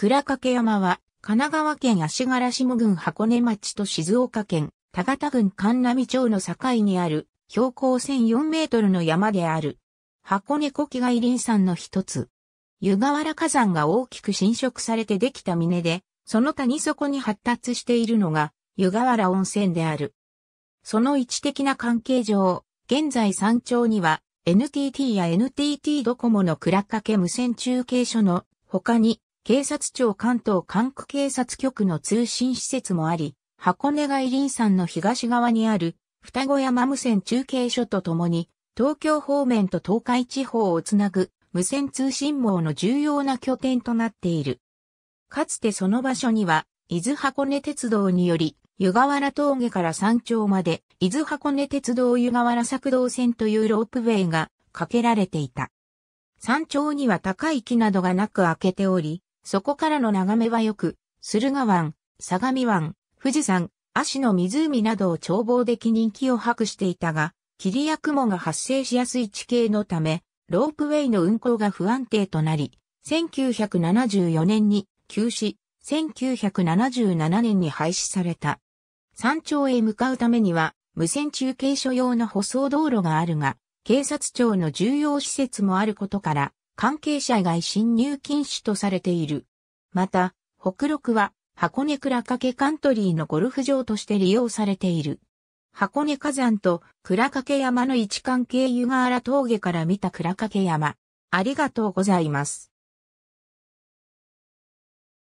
倉掛山は、神奈川県足柄下郡箱根町と静岡県田形郡神波町の境にある標高1004メートルの山である。箱根古木外林山の一つ。湯河原火山が大きく侵食されてできた峰で、その谷底に発達しているのが湯河原温泉である。その位置的な関係上、現在山頂には NTT や NTT ドコモの倉掛無線中継所の他に警察庁関東管区警察局の通信施設もあり、箱根外林山の東側にある双子山無線中継所とともに、東京方面と東海地方をつなぐ無線通信網の重要な拠点となっている。かつてその場所には、伊豆箱根鉄道により、湯河原峠から山頂まで、伊豆箱根鉄道湯河原作動線というロープウェイがかけられていた。山頂には高い木などがなく開けており、そこからの眺めはよく、駿河湾、相模湾、富士山、足の湖などを眺望でき人気を博していたが、霧や雲が発生しやすい地形のため、ロープウェイの運行が不安定となり、1974年に休止、1977年に廃止された。山頂へ向かうためには、無線中継所用の舗装道路があるが、警察庁の重要施設もあることから、関係者以外侵入禁止とされている。また、北六は箱根倉掛カントリーのゴルフ場として利用されている。箱根火山と倉掛山の位置関係湯河原峠から見た倉掛山。ありがとうございます。